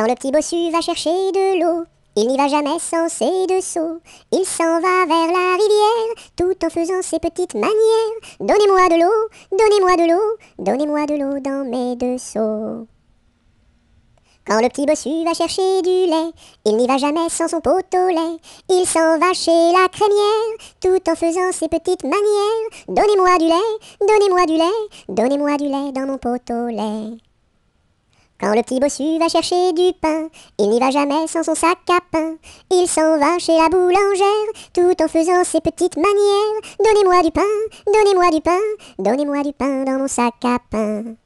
Quand le petit bossu va chercher de l'eau, il n'y va jamais sans ses deux seaux. Il s'en va vers la rivière, tout en faisant ses petites manières. Donnez-moi de l'eau, donnez-moi de l'eau, donnez-moi de l'eau dans mes deux seaux. Quand le petit bossu va chercher du lait, il n'y va jamais sans son pot au lait. Il s'en va chez la crémière, tout en faisant ses petites manières. Donnez-moi du lait, donnez-moi du lait, donnez-moi du lait dans mon pot au lait. Quand le petit bossu va chercher du pain, il n'y va jamais sans son sac à pain. Il s'en va chez la boulangère, tout en faisant ses petites manières. Donnez-moi du pain, donnez-moi du pain, donnez-moi du pain dans mon sac à pain.